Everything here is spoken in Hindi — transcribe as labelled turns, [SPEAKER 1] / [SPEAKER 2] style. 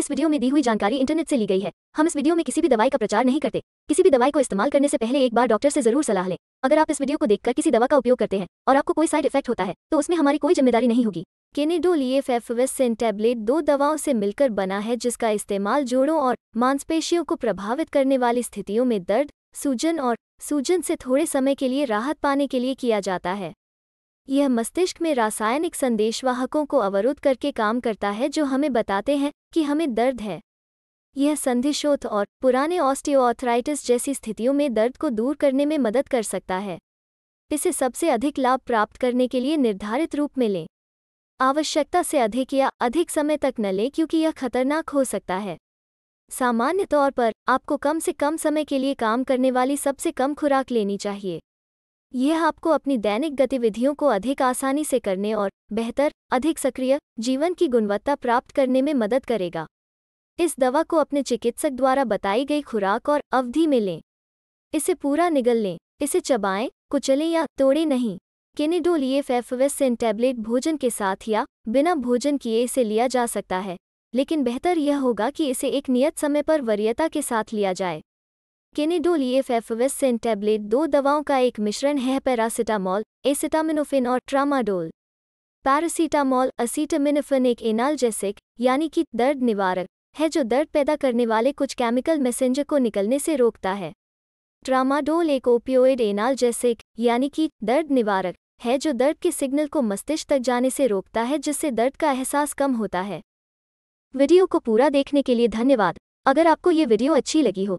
[SPEAKER 1] इस वीडियो में दी हुई जानकारी इंटरनेट से ली गई है हम इस वीडियो में किसी भी दवाई का प्रचार नहीं करते किसी भी दवाई को इस्तेमाल करने से पहले एक बार डॉक्टर से जरूर सलाह लें अगर आप इस वीडियो को देखकर किसी दवा का उपयोग करते हैं और आपको कोई साइड इफेक्ट होता है तो उसमें हमारी कोई जिम्मेदारी नहीं होगी केनेडोलिएफेफवेसिन टैबलेट दो दवाओं से मिलकर बना है जिसका इस्तेमाल जोड़ों और मांसपेशियों को प्रभावित करने वाली स्थितियों में दर्द सूजन और सूजन से थोड़े समय के लिए राहत पाने के लिए किया जाता है यह मस्तिष्क में रासायनिक संदेशवाहकों को अवरुद्ध करके काम करता है जो हमें बताते हैं कि हमें दर्द है यह संधिशोथ और पुराने ऑस्टियोआर्थराइटिस जैसी स्थितियों में दर्द को दूर करने में मदद कर सकता है इसे सबसे अधिक लाभ प्राप्त करने के लिए निर्धारित रूप में लें आवश्यकता से अधिक या अधिक समय तक न लें क्योंकि यह खतरनाक हो सकता है सामान्य तौर पर आपको कम से कम समय के लिए काम करने वाली सबसे कम खुराक लेनी चाहिए यह आपको अपनी दैनिक गतिविधियों को अधिक आसानी से करने और बेहतर अधिक सक्रिय जीवन की गुणवत्ता प्राप्त करने में मदद करेगा इस दवा को अपने चिकित्सक द्वारा बताई गई खुराक और अवधि में लें इसे पूरा निगल लें इसे चबाएं कुचलें या तोड़ें नहीं केनेडोल फेफवेसिन टैबलेट भोजन के साथ या बिना भोजन किए इसे लिया जा सकता है लेकिन बेहतर यह होगा कि इसे एक नियत समय पर वरीयता के साथ लिया जाए केनेडोलिएफ एफवेस्सेन टैबलेट दो दवाओं का एक मिश्रण है पैरासिटामोल एसिटामिनोफिन और ट्रामाडोल पैरासीटामॉल असीटामिनोफिन एक एनाल्जेसिक यानी कि दर्द निवारक है जो दर्द पैदा करने वाले कुछ केमिकल मैसेंजर को निकलने से रोकता है ट्रामाडोल एक ओपियोइड एनाल्जेसिक यानी कि दर्द निवारक है जो दर्द के सिग्नल को मस्तिष्क तक जाने से रोकता है जिससे दर्द का एहसास कम होता है वीडियो को पूरा देखने के लिए धन्यवाद अगर आपको ये वीडियो अच्छी लगी हो